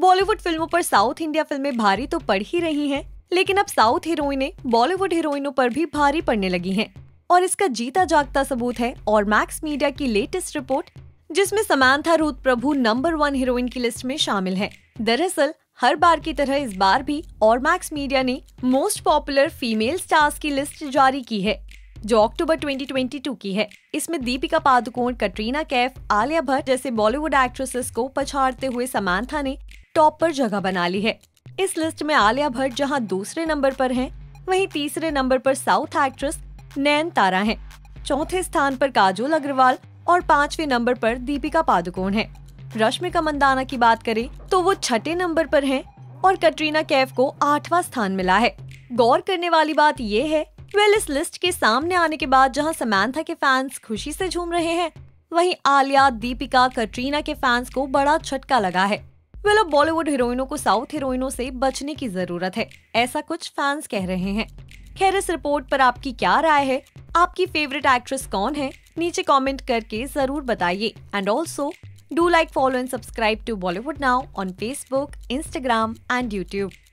बॉलीवुड फिल्मों पर south India फिल्में भारी तो पड़ ही रही हैं, लेकिन अब साउथ हीरोइनें बॉलीवुड हीरोइनों पर भी भारी पड़ने लगी हैं और इसका जीता जागता सबूत है और मैक्स मीडिया की लेटेस्ट रिपोर्ट जिसमें Samantha Ruth Prabhu number one heroine की लिस्ट में शामिल है दरअसल हर बार की तरह इस बार भी और मैक्स मीडिया ने मोस्ट पॉपुलर फीमेल स्टार्स की लिस्ट जारी की है जो अक्टूबर 2022 की है इसमें दीपिका पादुकोण कटरीना कैफ आलिया भट्ट जैसे बॉलीवुड एक्ट्रेसेस को पछाड़ते हुए समांथा ने टॉप पर जगह बना ली है इस लिस्ट में आलिया भट्ट जहां दूसरे नंबर पर हैं, वहीं तीसरे नंबर पर साउथ एक्ट्रेस नैन तारा हैं, चौथे स्थान पर काजोल अग्रवाल और पांचवे नंबर पर दीपिका पादुकोण है रश्मिका मंदाना की बात करें तो वो छठे नंबर पर हैं और कटरीना कैफ को आठवां स्थान मिला है गौर करने वाली बात ये है वेल इस लिस्ट के सामने आने के बाद जहां समांथा के फैंस खुशी से झूम रहे हैं वहीं आलिया दीपिका कटरीना के फैंस को बड़ा झटका लगा है वेल अब बॉलीवुड हीरोइनों को साउथ हीरोइनों से बचने की जरूरत है ऐसा कुछ फैंस कह रहे हैं खैर इस रिपोर्ट पर आपकी क्या राय है आपकी फेवरेट एक्ट्रेस कौन है नीचे कमेंट करके जरूर बताइए and also do like follow and subscribe to Bollywood now on Facebook Instagram and YouTube